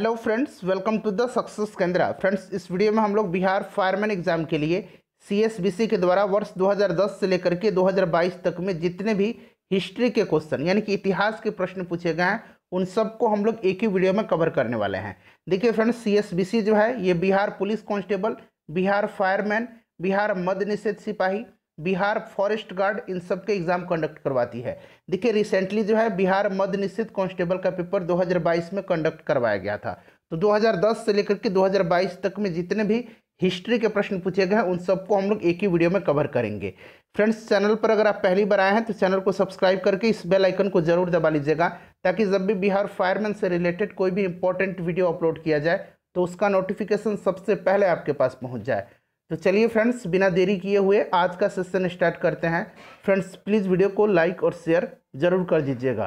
hello friends welcome to the success Kendra friends इस video में हम लोग बिहार फायरमैन एग्जाम के लिए सीएसबीसी के द्वारा वर्ष 2010 से लेकर के 2022 तक में जितने भी हिस्ट्री के क्वेश्चन यानी कि इतिहास के प्रश्न पूछे गए हैं उन सबको हम लोग एक ही वीडियो में कवर करने वाले हैं देखिए फ्रेंड्स सी जो है ये Bihar police constable Bihar fireman Bihar मद निषेध सिपाही बिहार फॉरेस्ट गार्ड इन सब के एग्ज़ाम कंडक्ट करवाती है देखिए रिसेंटली जो है बिहार मध्य निश्चित कांस्टेबल का पेपर 2022 में कंडक्ट करवाया गया था तो 2010 से लेकर के 2022 तक में जितने भी हिस्ट्री के प्रश्न पूछे गए हैं उन सबको हम लोग एक ही वीडियो में कवर करेंगे फ्रेंड्स चैनल पर अगर आप पहली बार आए हैं तो चैनल को सब्सक्राइब करके इस बेल आइकन को जरूर दबा लीजिएगा ताकि जब भी बिहार फायरमैन से रिलेटेड कोई भी इंपॉर्टेंट वीडियो अपलोड किया जाए तो उसका नोटिफिकेशन सबसे पहले आपके पास पहुँच जाए तो चलिए फ्रेंड्स बिना देरी किए हुए आज का सेशन स्टार्ट करते हैं फ्रेंड्स प्लीज़ वीडियो को लाइक और शेयर ज़रूर कर दीजिएगा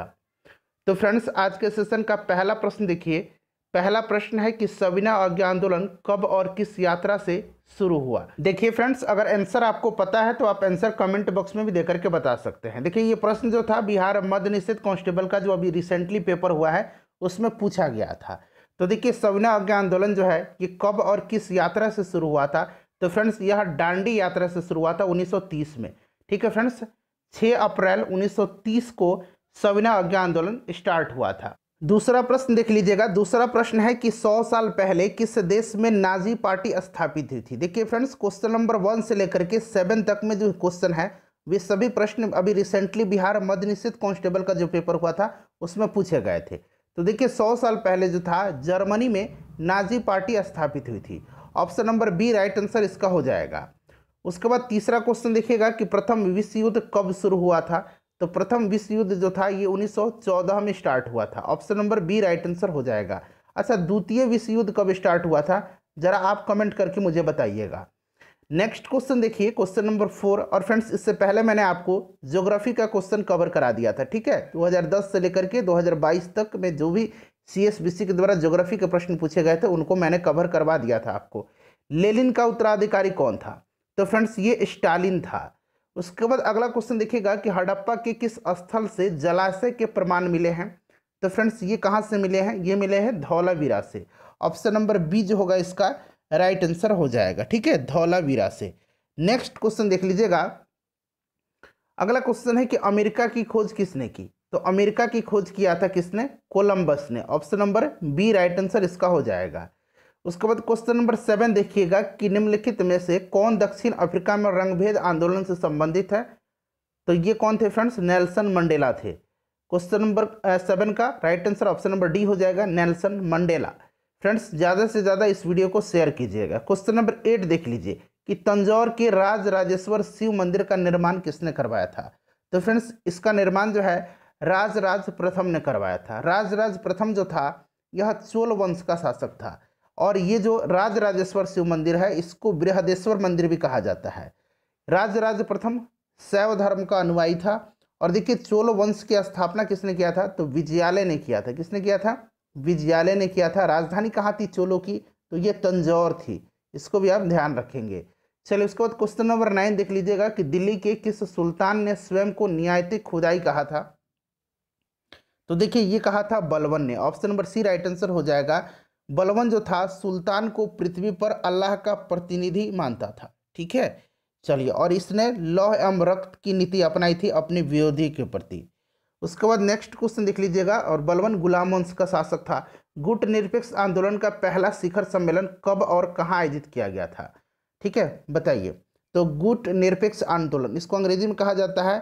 तो फ्रेंड्स आज के सेशन का पहला प्रश्न देखिए पहला प्रश्न है कि सविना आज्ञा आंदोलन कब और किस यात्रा से शुरू हुआ देखिए फ्रेंड्स अगर आंसर आपको पता है तो आप आंसर कमेंट बॉक्स में भी देकर के बता सकते हैं देखिए ये प्रश्न जो था बिहार मध्य निषेध कांस्टेबल का जो अभी रिसेंटली पेपर हुआ है उसमें पूछा गया था तो देखिए सविना आज्ञा आंदोलन जो है ये कब और किस यात्रा से शुरू हुआ था तो फ्रेंड्स यह डांडी यात्रा से शुरू हुआ था 1930 में ठीक है फ्रेंड्स 6 अप्रैल 1930 को सविना अज्ञा आंदोलन स्टार्ट हुआ था दूसरा प्रश्न देख लीजिएगा दूसरा प्रश्न है कि 100 साल पहले किस देश में नाजी पार्टी स्थापित हुई थी देखिए फ्रेंड्स क्वेश्चन नंबर वन से लेकर के सेवन तक में जो क्वेश्चन है वे सभी प्रश्न अभी रिसेंटली बिहार मध्य निश्चित कॉन्स्टेबल का जो पेपर हुआ था उसमें पूछे गए थे तो देखिए सौ साल पहले जो था जर्मनी में नाजी पार्टी स्थापित हुई थी option number B right answer इसका हो जाएगा उसके बाद तीसरा क्वेश्चन देखिएगा कि प्रथम विश्व युद्ध कब शुरू हुआ था तो प्रथम विश्व युद्ध जो था ये 1914 में स्टार्ट हुआ था option number B right answer हो जाएगा अच्छा द्वितीय विश्व युद्ध कब स्टार्ट हुआ था ज़रा आप कमेंट करके मुझे बताइएगा नेक्स्ट क्वेश्चन देखिए क्वेश्चन नंबर फोर और फ्रेंड्स इससे पहले मैंने आपको ज्योग्राफी का क्वेश्चन कवर करा दिया था ठीक है 2010 से लेकर के 2022 तक में जो भी सी के द्वारा ज्योग्राफी के प्रश्न पूछे गए थे उनको मैंने कवर करवा दिया था आपको लेलिन का उत्तराधिकारी कौन था तो फ्रेंड्स ये स्टालिन था उसके बाद अगला क्वेश्चन देखिएगा कि हड़प्पा के किस स्थल से जलाशय के प्रमाण मिले हैं तो फ्रेंड्स ये कहाँ से मिले हैं ये मिले हैं धौलावीरा से ऑप्शन नंबर बी जो होगा इसका राइट आंसर हो जाएगा ठीक है धौलावीरा से नेक्स्ट क्वेश्चन देख लीजिएगा अगला क्वेश्चन है कि अमेरिका की खोज किसने की तो अमेरिका की खोज किया था किसने कोलंबस ने option number B right answer इसका हो जाएगा उसके बाद क्वेश्चन नंबर सेवन देखिएगा कि निम्नलिखित में से कौन दक्षिण अफ्रीका में रंगभेद आंदोलन से संबंधित है तो ये कौन थे फ्रेंड्स नेल्सन मंडेला थे क्वेश्चन नंबर सेवन का right answer option number D हो जाएगा नेल्सन मंडेला फ्रेंड्स ज़्यादा से ज़्यादा इस वीडियो को शेयर कीजिएगा क्वेश्चन नंबर एट देख लीजिए कि तंजौर के राज राजेश्वर शिव मंदिर का निर्माण किसने करवाया था तो फ्रेंड्स इसका निर्माण जो है राज राज प्रथम ने करवाया था राज राज प्रथम जो था यह चोल वंश का शासक था और ये जो राज राजेश्वर शिव मंदिर है इसको बृहदेश्वर मंदिर भी कहा जाता है राजराज प्रथम शैव धर्म का अनुयायी था और देखिए चोलो वंश की स्थापना किसने किया था तो विजयालय ने किया था किसने किया था विजयालय ने किया था राजधानी कहाँ थी चोलो की तो ये तंजौर थी इसको भी आप ध्यान रखेंगे चलिए उसके बाद क्वेश्चन नंबर नाइन देख लीजिएगा कि दिल्ली के किस सुल्तान ने स्वयं को न्यायतिक खुदाई कहा था तो देखिए ये कहा था बलवन ने option number C right answer हो जाएगा बलवन जो था सुल्तान को पृथ्वी पर अल्लाह का प्रतिनिधि मानता था ठीक है चलिए और इसने लौह एवं रक्त की नीति अपनाई थी अपने विरोधी के प्रति उसके बाद नेक्स्ट क्वेश्चन देख लीजिएगा और बलवन गुलाम वंश का शासक था गुट निरपेक्ष आंदोलन का पहला शिखर सम्मेलन कब और कहाँ आयोजित किया गया था ठीक है बताइए तो गुट निरपेक्ष आंदोलन इसको अंग्रेजी में कहा जाता है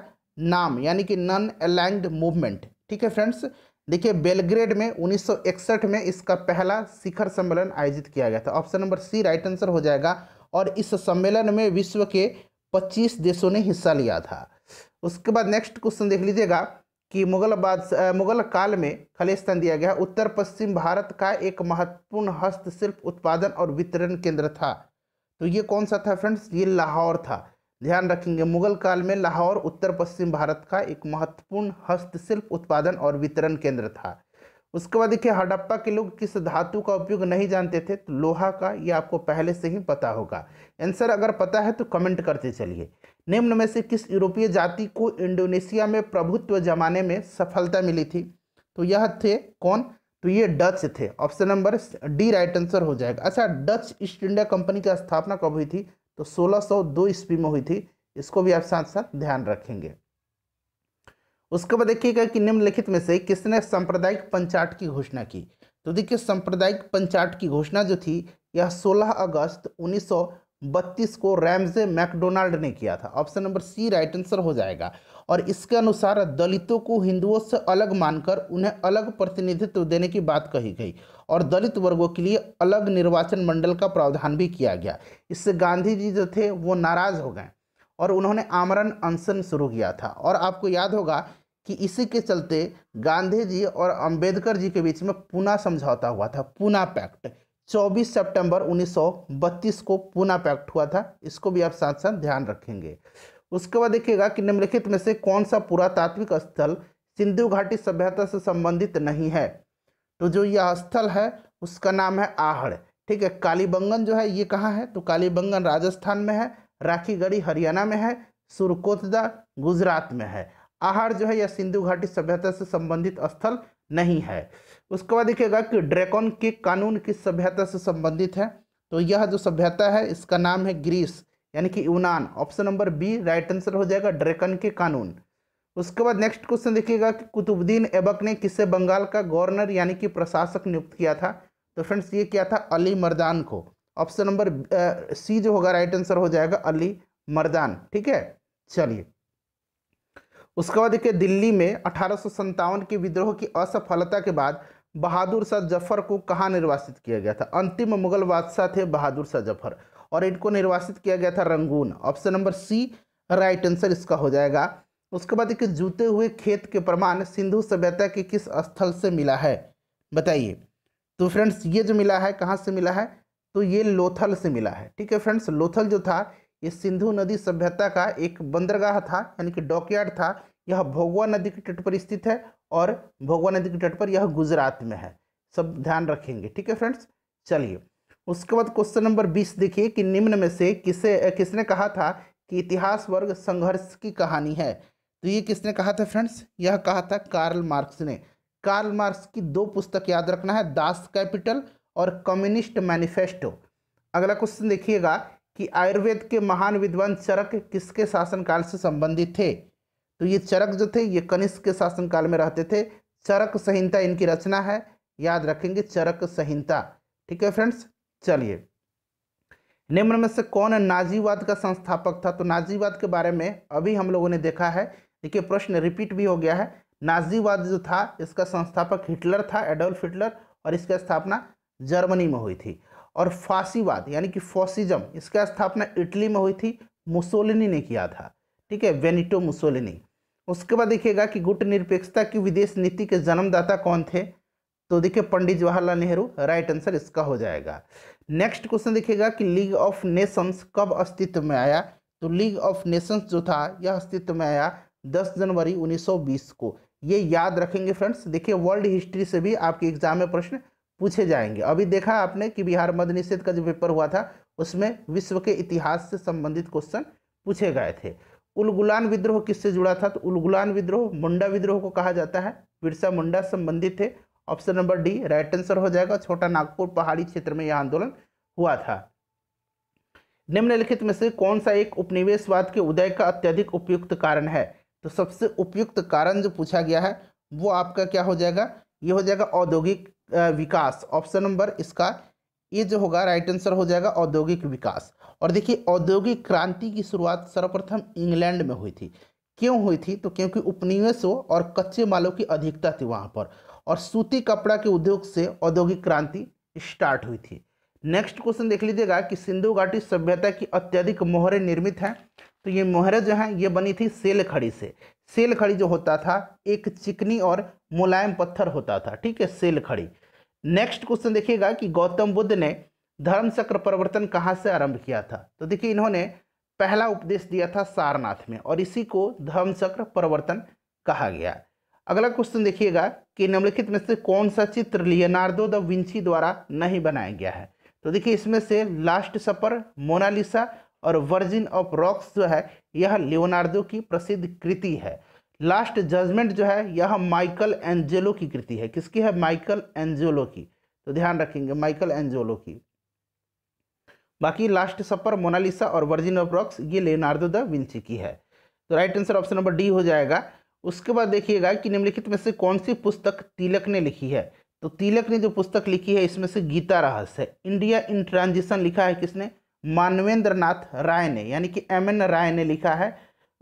नाम यानी कि नन अलैंड मूवमेंट ठीक है फ्रेंड्स देखिए बेलग्रेड में 1961 में इसका पहला शिखर सम्मेलन आयोजित किया गया था option number C right answer हो जाएगा और इस सम्मेलन में विश्व के 25 देशों ने हिस्सा लिया था उसके बाद नेक्स्ट क्वेश्चन देख लीजिएगा कि मुगल बाद मुगल काल में खालिस्तान दिया गया उत्तर पश्चिम भारत का एक महत्वपूर्ण हस्तशिल्प उत्पादन और वितरण केंद्र था तो ये कौन सा था फ्रेंड्स ये लाहौर था ध्यान रखेंगे मुगल काल में लाहौर उत्तर पश्चिम भारत का एक महत्वपूर्ण हस्तशिल्प उत्पादन और वितरण केंद्र था उसके बाद देखिए हड़प्पा के लोग किस धातु का उपयोग नहीं जानते थे तो लोहा का ये आपको पहले से ही पता होगा आंसर अगर पता है तो कमेंट करते चलिए निम्न में से किस यूरोपीय जाति को इंडोनेशिया में प्रभुत्व जमाने में सफलता मिली थी तो यह थे कौन तो ये डच थे option number D right answer हो जाएगा अच्छा डच ईस्ट इंडिया कंपनी की स्थापना कब हुई थी तो 1602 ईस्वी में हुई थी इसको भी आप साथ साथ ध्यान रखेंगे उसके बाद देखिएगा कि निम्नलिखित में से किसने सांप्रदायिक पंचाट की घोषणा की तो देखिए सांप्रदायिक पंचाट की घोषणा जो थी यह 16 अगस्त 1932 को रैमजे मैकडोनाल्ड ने किया था option number C right answer हो जाएगा और इसके अनुसार दलितों को हिंदुओं से अलग मानकर उन्हें अलग प्रतिनिधित्व देने की बात कही गई और दलित वर्गों के लिए अलग निर्वाचन मंडल का प्रावधान भी किया गया इससे गांधी जी जो थे वो नाराज़ हो गए और उन्होंने आमरण अनशन शुरू किया था और आपको याद होगा कि इसी के चलते गांधी जी और अंबेडकर जी के बीच में पुना समझौता हुआ था पुना पैक्ट 24 सितंबर 1932 को पुना पैक्ट हुआ था इसको भी आप साथ साथ ध्यान रखेंगे उसके बाद देखिएगा कि निम्नलिखित में से कौन सा पुरातात्विक स्थल सिंधु घाटी सभ्यता से संबंधित नहीं है तो जो यह स्थल है उसका नाम है आहड़ ठीक है कालीबंगन जो है ये कहाँ है तो कालीबंगन राजस्थान में है राखीगढ़ी हरियाणा में है सुरकोतदा गुजरात में है आहड़ जो है यह सिंधु घाटी सभ्यता से संबंधित स्थल नहीं है उसके बाद देखिएगा कि ड्रैकॉन के कानून किस सभ्यता से संबंधित है तो यह जो सभ्यता है इसका नाम है ग्रीस यानी कि यूनान option number B right answer हो जाएगा ड्रेकन के कानून उसके बाद नेक्स्ट क्वेश्चन देखिएगा कि कुतुबुद्दीन एबक ने किसे बंगाल का गवर्नर यानी कि प्रशासक नियुक्त किया था तो फ्रेंड्स ये किया था अली मर्दान को ऑप्शन नंबर सी जो होगा राइट आंसर हो जाएगा अली मर्दान ठीक है चलिए उसके बाद देखिए दिल्ली में अठारह के विद्रोह की असफलता के बाद बहादुर शाह जफर को कहाँ निर्वासित किया गया था अंतिम मुगल बादशाह थे बहादुर शाह जफर और इनको निर्वासित किया गया था Rangoon option number C right answer इसका हो जाएगा उसके बाद एक जूते हुए खेत के प्रमाण सिंधु सभ्यता के किस स्थल से मिला है बताइए तो फ्रेंड्स ये जो मिला है कहाँ से मिला है तो ये लोथल से मिला है ठीक है फ्रेंड्स लोथल जो था ये सिंधु नदी सभ्यता का एक बंदरगाह था यानी कि डॉकयार्ड था यह भोगवा नदी के तट पर स्थित है और भोगवा नदी के तट पर यह गुजरात में है सब ध्यान रखेंगे ठीक है फ्रेंड्स चलिए उसके बाद क्वेश्चन नंबर बीस देखिए कि निम्न में से किसे किसने कहा था कि इतिहास वर्ग संघर्ष की कहानी है तो ये किसने कहा था फ्रेंड्स यह कहा था कार्ल मार्क्स ने कार्ल मार्क्स की दो पुस्तक याद रखना है दास कैपिटल और कम्युनिस्ट मैनिफेस्टो अगला क्वेश्चन देखिएगा कि आयुर्वेद के महान विद्वान चरक किसके शासनकाल से संबंधित थे तो ये चरक जो थे ये कनिष्क के शासनकाल में रहते थे चरक संहिता इनकी रचना है याद रखेंगे चरक संहिता ठीक है फ्रेंड्स चलिए निम्न में से कौन नाजीवाद का संस्थापक था तो नाजीवाद के बारे में अभी हम लोगों ने देखा है देखिए प्रश्न रिपीट भी हो गया है नाजीवाद जो था इसका संस्थापक हिटलर था एडोल्फ हिटलर और इसका स्थापना जर्मनी में हुई थी और फासीवाद यानी कि फोसिज्म इसका स्थापना इटली में हुई थी मुसोलिनी ने किया था ठीक है वेनिटो मुसोलिनी उसके बाद देखिएगा कि गुट निरपेक्षता की विदेश नीति के जन्मदाता कौन थे तो देखिए पंडित जवाहरलाल नेहरू राइट आंसर इसका हो जाएगा नेक्स्ट क्वेश्चन देखिएगा कि लीग ऑफ नेशंस कब अस्तित्व में आया तो लीग ऑफ नेशंस जो था यह अस्तित्व में आया 10 जनवरी 1920 को ये याद रखेंगे फ्रेंड्स देखिए वर्ल्ड हिस्ट्री से भी आपके एग्जाम में प्रश्न पूछे जाएंगे अभी देखा आपने कि बिहार मद निषेध का जो पेपर हुआ था उसमें विश्व के इतिहास से संबंधित क्वेश्चन पूछे गए थे उलगुलान विद्रोह किससे जुड़ा था तो उलगुलान विद्रोह मुंडा विद्रोह को कहा जाता है बिरसा मुंडा संबंधित थे option number D right answer हो जाएगा छोटा नागपुर पहाड़ी क्षेत्र में यह आंदोलन हुआ था निम्नलिखित में से कौन सा एक उपनिवेशवाद के उदय का अत्यधिक उपयुक्त कारण है तो सबसे उपयुक्त कारण जो पूछा गया है वो आपका क्या हो जाएगा ये हो जाएगा औद्योगिक विकास ऑप्शन नंबर इसका ये जो होगा राइट आंसर हो जाएगा औद्योगिक विकास और देखिए औद्योगिक क्रांति की शुरुआत सर्वप्रथम इंग्लैंड में हुई थी क्यों हुई थी तो क्योंकि उपनिवेशों और कच्चे मालों की अधिकता थी वहाँ पर और सूती कपड़ा के उद्योग से औद्योगिक क्रांति स्टार्ट हुई थी नेक्स्ट क्वेश्चन देख लीजिएगा कि सिंधु घाटी सभ्यता की अत्यधिक मोहरें निर्मित हैं तो ये मोहरें जो हैं ये बनी थी सेल खड़ी से सेल खड़ी जो होता था एक चिकनी और मुलायम पत्थर होता था ठीक है सेल खड़ी नेक्स्ट क्वेश्चन देखिएगा कि गौतम बुद्ध ने धर्म चक्र परिवर्तन कहाँ से आरंभ किया था तो देखिए इन्होंने पहला उपदेश दिया था सारनाथ में और इसी को धर्म चक्र परिवर्तन कहा गया अगला क्वेश्चन देखिएगा कि निम्नलिखित में से कौन सा चित्र लियोनार्डो द विंची द्वारा नहीं बनाया गया है तो देखिए इसमें से लास्ट सफर मोनालिसा और वर्जिन ऑफ रॉक्स जो है यह लियोनार्डो की प्रसिद्ध कृति है लास्ट जजमेंट जो है यह माइकल एंजेलो की कृति है किसकी है माइकल एंजेलो की तो ध्यान रखेंगे माइकल एंजेलो की बाकी लास्ट सफर मोनालिसा और वर्जिन ऑफ रॉक्स ये लियोनार्डो द विंची की है तो right answer option number D हो जाएगा उसके बाद देखिएगा कि निम्नलिखित में से कौन सी पुस्तक तिलक ने लिखी है तो तिलक ने जो पुस्तक लिखी है इसमें से गीता रहस्य इंडिया इन ट्रांजिशन लिखा है किसने मानवेंद्र नाथ राय ने यानी कि एम एन राय ने लिखा है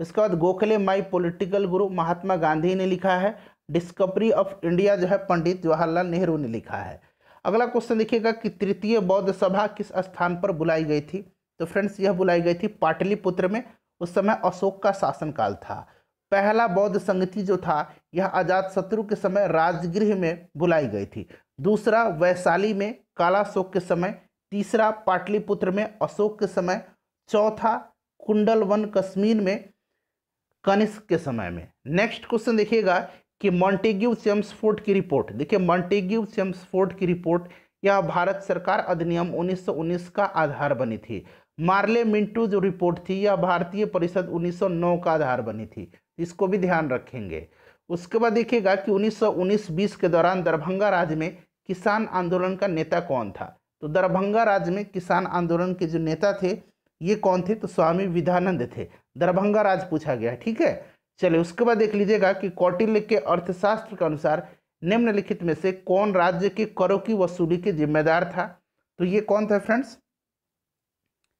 उसके बाद गोखले माई पॉलिटिकल गुरु महात्मा गांधी ने लिखा है डिस्कवरी ऑफ इंडिया जो है पंडित जवाहरलाल नेहरू ने लिखा है अगला क्वेश्चन देखिएगा कि तृतीय बौद्ध सभा किस स्थान पर बुलाई गई थी तो फ्रेंड्स यह बुलाई गई थी पाटलिपुत्र में उस समय अशोक का शासनकाल था पहला बौद्ध संगति जो था यह आजाद शत्रु के समय राजगृह में बुलाई गई थी दूसरा वैशाली में कालाशोक के समय तीसरा पाटलिपुत्र में अशोक के समय चौथा कुंडल वन कश्मीर में कनिष्क के समय में नेक्स्ट क्वेश्चन देखिएगा कि मॉन्टेग्यू फोर्ट की रिपोर्ट देखिए मॉन्टेग्यू चेम्सफोर्ड की रिपोर्ट यह भारत सरकार अधिनियम 1919 का आधार बनी थी मार्ले मिंटू जो रिपोर्ट थी यह भारतीय परिषद 1909 का आधार बनी थी इसको भी ध्यान रखेंगे उसके बाद देखिएगा कि 1919-20 के दौरान दरभंगा राज्य में किसान आंदोलन का नेता कौन था तो दरभंगा राज्य में किसान आंदोलन के जो नेता थे ये कौन थे तो स्वामी विधानंद थे दरभंगा राज पूछा गया ठीक है चलिए उसके बाद देख लीजिएगा कि कौटिल्य के अर्थशास्त्र के अनुसार निम्नलिखित में से कौन राज्य के करों की वसूली के जिम्मेदार था तो ये कौन था फ्रेंड्स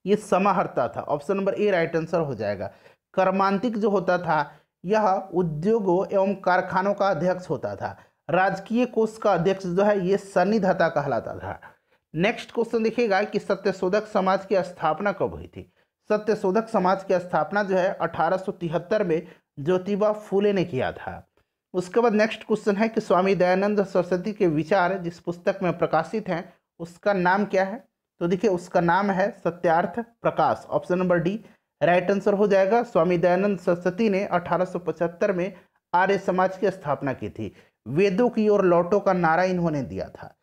ये समाहर्ता था option number A right answer हो जाएगा कर्मांतिक जो होता था यह उद्योगों एवं कारखानों का अध्यक्ष होता था राजकीय कोष का अध्यक्ष जो है ये सन्निधता कहलाता था नेक्स्ट क्वेश्चन देखिएगा कि सत्यशोधक समाज की स्थापना कब हुई थी सत्यशोधक समाज की स्थापना जो है अठारह में ज्योतिबा फूले ने किया था उसके बाद नेक्स्ट क्वेश्चन है कि स्वामी दयानंद सरस्वती के विचार जिस पुस्तक में प्रकाशित हैं उसका नाम क्या है तो देखिए उसका नाम है Satyarth Prakash option number D right answer हो जाएगा स्वामी दयानंद सरस्वती ने 1875 में आर्य समाज की स्थापना की थी वेदों की ओर लौटो का नारा इन्होंने दिया था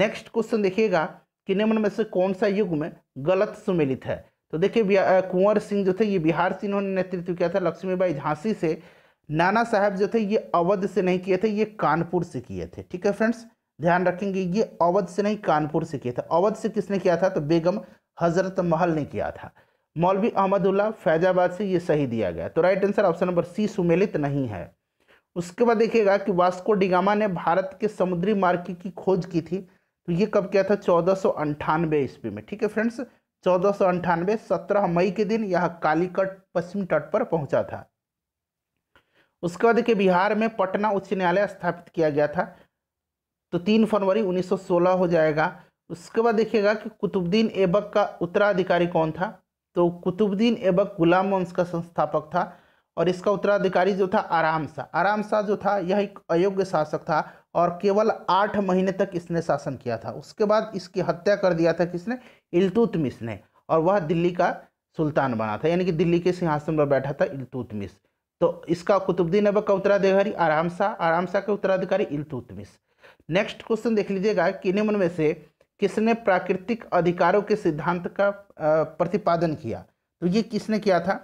नेक्स्ट क्वेश्चन देखिएगा कि निम्न में से कौन सा युग में गलत सुमेलित है तो देखिए कुंवर सिंह जो थे ये बिहार से इन्होंने नेतृत्व किया था लक्ष्मीबाई झांसी से नाना साहब जो थे ये अवध से नहीं किए थे ये कानपुर से किए थे ठीक है फ्रेंड्स ध्यान रखेंगे ये अवध से नहीं कानपुर से किए थे अवध से किसने किया था तो बेगम हजरत महल ने किया था मौलवी अहमदुल्ला फैजाबाद से ये सही दिया गया तो right answer option number C सुमेलित नहीं है उसके बाद देखिएगा कि वास्को डिगामा ने भारत के समुद्री मार्ग की खोज की थी तो ये कब किया था चौदह सौ ईस्वी में ठीक है फ्रेंड्स चौदह सौ अंठानवे सत्रह मई के दिन यह कालीकट पश्चिम तट पर पहुंचा था उसके बाद देखिए बिहार में पटना उच्च न्यायालय स्थापित किया गया था तो तीन फरवरी 1916 हो जाएगा उसके बाद देखिएगा कि कुतुबुद्दीन ऐबक का उत्तराधिकारी कौन था तो कुतुबुद्दीन एबक गुलाम वंश का संस्थापक था और इसका उत्तराधिकारी जो था आराम शाह आराम शाह जो था यह एक अयोग्य शासक था और केवल आठ महीने तक इसने शासन किया था उसके बाद इसकी हत्या कर दिया था किसने इल्तुतमिश ने और वह दिल्ली का सुल्तान बना था यानी कि दिल्ली के सिंहासन पर बैठा था इल्तुतमिश तो इसका कुतुबुद्दीन एबक का उत्तराधिकारी आराम शाह आराम शाह के उत्तराधिकारी इल्तुतमिश नेक्स्ट क्वेश्चन देख लीजिएगा कि निम्न में से किसने प्राकृतिक अधिकारों के सिद्धांत का प्रतिपादन किया तो ये किसने किया था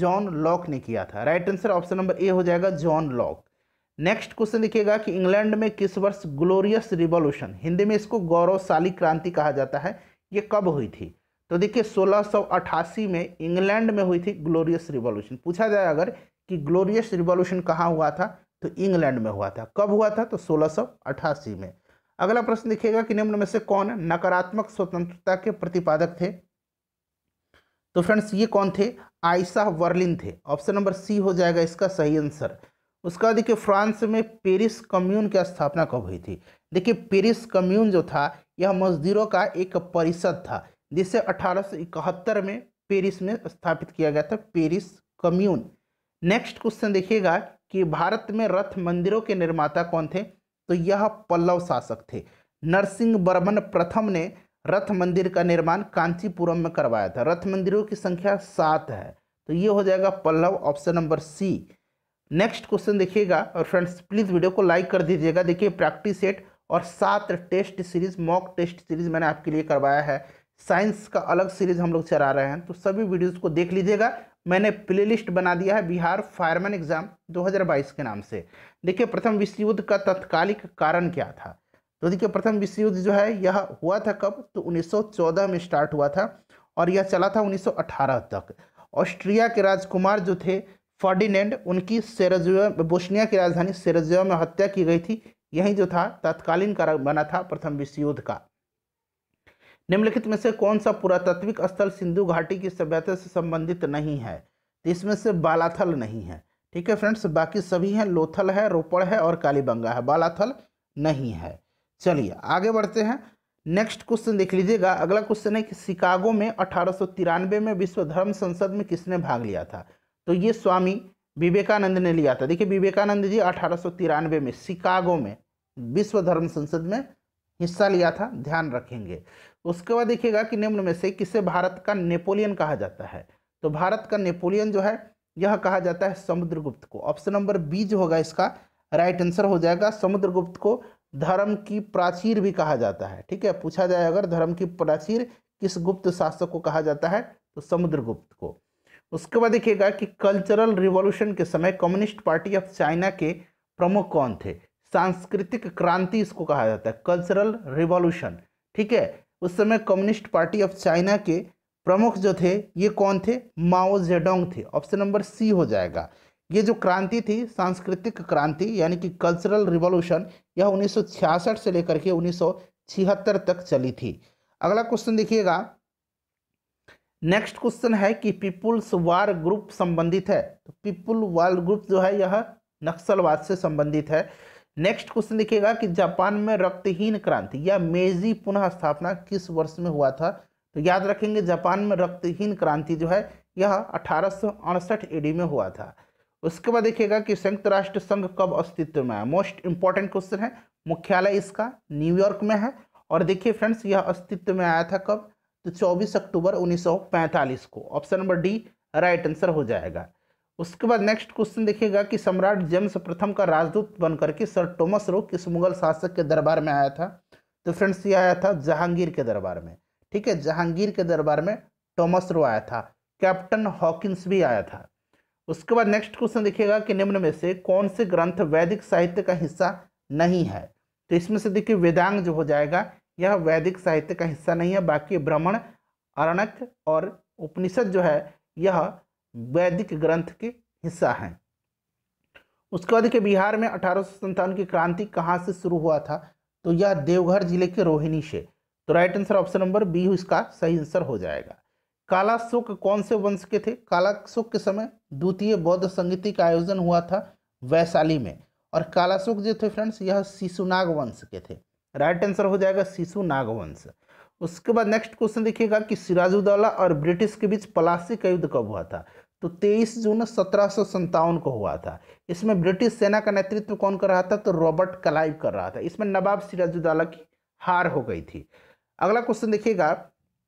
जॉन लॉक ने किया था right answer option number A हो जाएगा जॉन लॉक नेक्स्ट क्वेश्चन देखिएगा कि इंग्लैंड में किस वर्ष ग्लोरियस रिवॉल्यूशन हिंदी में इसको गौरवशाली क्रांति कहा जाता है ये कब हुई थी तो देखिए 1688 में इंग्लैंड में हुई थी ग्लोरियस रिवॉल्यूशन पूछा जाए अगर कि ग्लोरियस रिवॉल्यूशन कहाँ हुआ था तो इंग्लैंड में हुआ था कब हुआ था तो 1688 में अगला प्रश्न लिखेगा कि निम्न में से कौन नकारात्मक स्वतंत्रता के प्रतिपादक थे तो फ्रेंड्स ये कौन थे आयशा वर्लिन थे ऑप्शन नंबर सी हो जाएगा इसका सही आंसर उसके बाद देखिए फ्रांस में पेरिस कम्यून की स्थापना कब हुई थी देखिए पेरिस कम्यून जो था यह मजदूरों का एक परिषद था जिसे अठारह में पेरिस में स्थापित किया गया था पेरिस कम्यून नेक्स्ट क्वेश्चन देखिएगा कि भारत में रथ मंदिरों के निर्माता कौन थे तो यह पल्लव शासक थे नरसिंह बर्मन प्रथम ने रथ मंदिर का निर्माण कांचीपुरम में करवाया था रथ मंदिरों की संख्या सात है तो ये हो जाएगा Pallava option number C next question देखिएगा और फ्रेंड्स प्लीज़ वीडियो को लाइक कर दीजिएगा देखिए प्रैक्टिस सेट और सात test series mock test series मैंने आपके लिए करवाया है साइंस का अलग सीरीज हम लोग चला रहे हैं तो सभी वीडियोज़ को देख लीजिएगा मैंने प्ले बना दिया है बिहार फायरमैन एग्ज़ाम 2022 के नाम से देखिए प्रथम विश्व युद्ध का तत्कालिक कारण क्या था तो देखिए प्रथम विश्व युद्ध जो है यह हुआ था कब तो 1914 में स्टार्ट हुआ था और यह चला था 1918 तक ऑस्ट्रिया के राजकुमार जो थे फर्डिनेंड उनकी सेरजियो बोस्निया की राजधानी सेरजियो में हत्या की गई थी यही जो था तत्कालीन कारण बना था प्रथम विश्व युद्ध का निम्नलिखित में से कौन सा पुरातात्विक स्थल सिंधु घाटी की सभ्यता से संबंधित नहीं है तो इसमें से बालाथल नहीं है ठीक है फ्रेंड्स बाकी सभी हैं लोथल है रोपड़ है और कालीबंगा है बालाथल नहीं है चलिए आगे बढ़ते हैं नेक्स्ट क्वेश्चन देख लीजिएगा अगला क्वेश्चन है कि शिकागो में अठारह में विश्व धर्म संसद में किसने भाग लिया था तो ये स्वामी विवेकानंद ने लिया था देखिए विवेकानंद जी अठारह में शिकागो में विश्व धर्म संसद में हिस्सा लिया था ध्यान रखेंगे उसके बाद देखिएगा कि निम्न में से किसे भारत का नेपोलियन कहा जाता है तो भारत का नेपोलियन जो है यह कहा जाता है समुद्रगुप्त को ऑप्शन नंबर बी जो होगा इसका राइट आंसर हो जाएगा समुद्रगुप्त को धर्म की प्राचीर भी कहा जाता है ठीक है पूछा जाए अगर धर्म की प्राचीर किस गुप्त शासक को कहा जाता है तो समुद्रगुप्त को उसके बाद देखिएगा कि कल्चरल रिवॉल्यूशन के समय कम्युनिस्ट पार्टी ऑफ चाइना के प्रमुख कौन थे सांस्कृतिक क्रांति इसको कहा जाता है कल्चरल रिवॉल्यूशन ठीक है उस समय कम्युनिस्ट पार्टी ऑफ चाइना के प्रमुख जो थे ये कौन थे माओ जेडोंग थे ऑप्शन नंबर सी हो जाएगा ये जो क्रांति थी सांस्कृतिक क्रांति यानी कि कल्चरल रिवॉल्यूशन यह 1966 से लेकर के 1976 तक चली थी अगला क्वेश्चन देखिएगा नेक्स्ट क्वेश्चन है कि पीपुल्स वार ग्रुप संबंधित है तो पीपुल वार ग्रुप जो है यह नक्सलवाद से संबंधित है नेक्स्ट क्वेश्चन देखिएगा कि जापान में रक्तहीन क्रांति या मेजी पुनः स्थापना किस वर्ष में हुआ था तो याद रखेंगे जापान में रक्तहीन क्रांति जो है यह अठारह सौ में हुआ था उसके बाद देखिएगा कि संयुक्त राष्ट्र संघ कब अस्तित्व में आया मोस्ट इंपॉर्टेंट क्वेश्चन है मुख्यालय इसका न्यूयॉर्क में है और देखिए फ्रेंड्स यह अस्तित्व में आया था कब तो 24 अक्टूबर 1945 को option number D right answer हो जाएगा उसके बाद नेक्स्ट क्वेश्चन देखिएगा कि सम्राट जेम्स प्रथम का राजदूत बनकर के सर टोमस रो किस मुगल शासक के दरबार में आया था तो फ्रेंड्स ये आया था जहांगीर के दरबार में ठीक है जहांगीर के दरबार में टोमस रो आया था कैप्टन हॉकिंस भी आया था उसके बाद नेक्स्ट क्वेश्चन देखिएगा कि निम्न में से कौन से ग्रंथ वैदिक साहित्य का हिस्सा नहीं है तो इसमें से देखिए वेदांग जो हो जाएगा यह वैदिक साहित्य का हिस्सा नहीं है बाकी ब्राह्मण अरणक और उपनिषद जो है यह वैदिक ग्रंथ के हिस्सा हैं उसके बाद के बिहार में अठारह की क्रांति कहाँ से शुरू हुआ था तो यह देवघर जिले के रोहिणी से तो right answer option number B इसका सही आंसर हो जाएगा काला शोक कौन से वंश के थे काला शोक के समय द्वितीय बौद्ध संगीति का आयोजन हुआ था वैशाली में और काला शोक जो थे फ्रेंड्स यह शिशुनाग वंश के थे राइट आंसर हो जाएगा शिशुनाग वंश उसके बाद नेक्स्ट क्वेश्चन देखिएगा कि सिराजुद्दौला और ब्रिटिश के बीच पलासी का युद्ध कब हुआ था तो 23 जून सत्रह को हुआ था इसमें ब्रिटिश सेना का नेतृत्व कौन कर रहा था तो रॉबर्ट कलाइव कर रहा था इसमें नवाब सिराजुद्दौला की हार हो गई थी अगला क्वेश्चन देखिएगा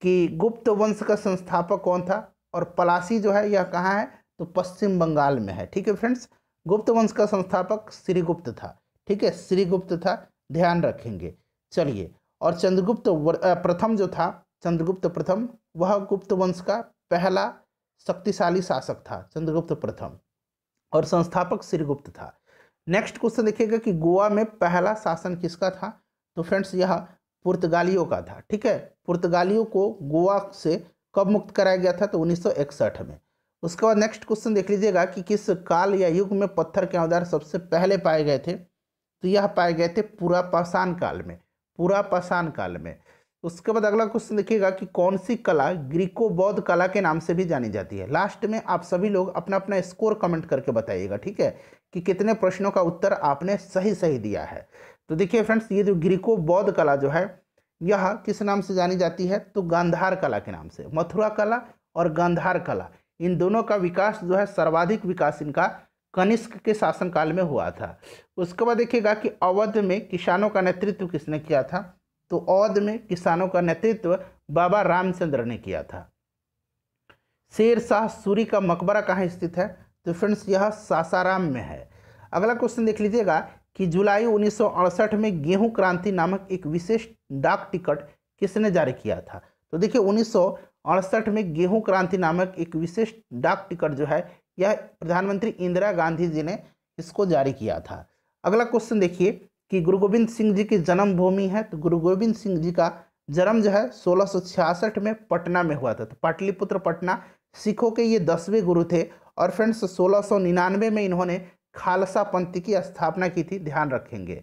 कि गुप्त वंश का संस्थापक कौन था और पलासी जो है यह कहाँ है तो पश्चिम बंगाल में है ठीक है फ्रेंड्स गुप्त वंश का संस्थापक श्रीगुप्त था ठीक है श्रीगुप्त था ध्यान रखेंगे चलिए और चंद्रगुप्त प्रथम जो था चंद्रगुप्त प्रथम वह गुप्त वंश का पहला शक्तिशाली शासक था चंद्रगुप्त प्रथम और संस्थापक श्रीगुप्त था नेक्स्ट क्वेश्चन देखिएगा कि गोवा में पहला शासन किसका था तो फ्रेंड्स यह पुर्तगालियों का था ठीक है पुर्तगालियों को गोवा से कब मुक्त कराया गया था तो 1961 में उसके बाद नेक्स्ट क्वेश्चन देख लीजिएगा कि किस काल या युग में पत्थर के औजार सबसे पहले पाए गए थे तो यह पाए गए थे पूरा पाषाण काल में पूरा पाषाण काल में उसके बाद अगला क्वेश्चन देखिएगा कि कौन सी कला ग्रीको बौद्ध कला के नाम से भी जानी जाती है लास्ट में आप सभी लोग अपना अपना स्कोर कमेंट करके बताइएगा ठीक है कि कितने प्रश्नों का उत्तर आपने सही सही दिया है तो देखिए फ्रेंड्स ये जो ग्रीको बौद्ध कला जो है यह किस नाम से जानी जाती है तो गांधार कला के नाम से मथुरा कला और गांधार कला इन दोनों का विकास जो है सर्वाधिक विकास इनका कनिष्क के शासनकाल में हुआ था उसके बाद देखिएगा कि अवध में किसानों का नेतृत्व किसने किया था तो अवध में किसानों का नेतृत्व बाबा रामचंद्र ने किया था शेर शाह सूरी का मकबरा कहाँ स्थित है तो फ्रेंड्स यह सासाराम में है अगला क्वेश्चन देख लीजिएगा कि जुलाई उन्नीस में गेहूं क्रांति नामक एक विशेष डाक टिकट किसने जारी किया था तो देखिए उन्नीस में गेहूं क्रांति नामक एक विशेष डाक टिकट जो है यह प्रधानमंत्री इंदिरा गांधी जी ने इसको जारी किया था अगला क्वेश्चन देखिए कि गुरु गोविंद सिंह जी की जन्मभूमि है तो गुरु गोविंद सिंह जी का जन्म जो है सोलह में पटना में हुआ था तो पाटलिपुत्र पटना सिखों के ये दसवें गुरु थे और फ्रेंड्स सोलह में इन्होंने खालसा पंथ की स्थापना की थी ध्यान रखेंगे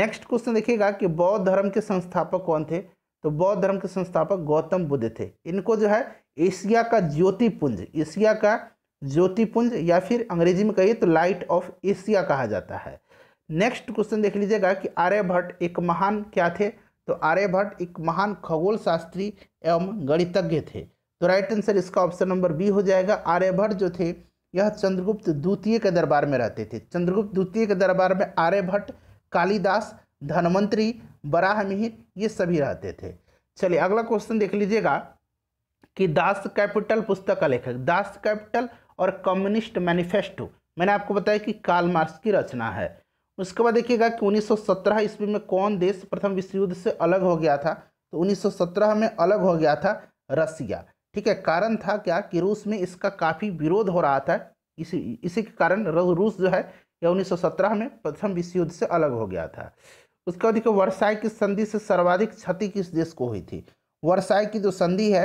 नेक्स्ट क्वेश्चन देखिएगा कि बौद्ध धर्म के संस्थापक कौन थे तो बौद्ध धर्म के संस्थापक गौतम बुद्ध थे इनको जो है एशिया का ज्योतिपुंज एशिया का ज्योतिपुंज या फिर अंग्रेजी में कहिए तो लाइट ऑफ एशिया कहा जाता है नेक्स्ट क्वेश्चन देख लीजिएगा कि आर्यभट्ट एक महान क्या थे तो आर्यभट्ट एक महान खगोल शास्त्री एवं गणितज्ञ थे तो राइट आंसर इसका ऑप्शन नंबर बी हो जाएगा आर्यभट्ट जो थे यह चंद्रगुप्त द्वितीय के दरबार में रहते थे चंद्रगुप्त द्वितीय के दरबार में आर्यभट्ट कालिदास धनवंतरी बराह ये सभी रहते थे चलिए अगला क्वेश्चन देख लीजिएगा कि दास कैपिटल पुस्तक का लेखक दास कैपिटल और कम्युनिस्ट मैनिफेस्टो मैंने आपको बताया कि काल मार्क्स की रचना है उसके बाद देखिएगा कि 1917 ईस्वी में कौन देश प्रथम विश्व युद्ध से अलग हो गया था तो 1917 में अलग हो गया था रसिया ठीक है कारण था क्या कि रूस में इसका काफ़ी विरोध हो रहा था इसी इसी के कारण रूस जो है यह 1917 में प्रथम विश्व युद्ध से अलग हो गया था उसके बाद देखिए वर्षाई की संधि से सर्वाधिक क्षति किस देश को हुई थी वर्षाई की जो संधि है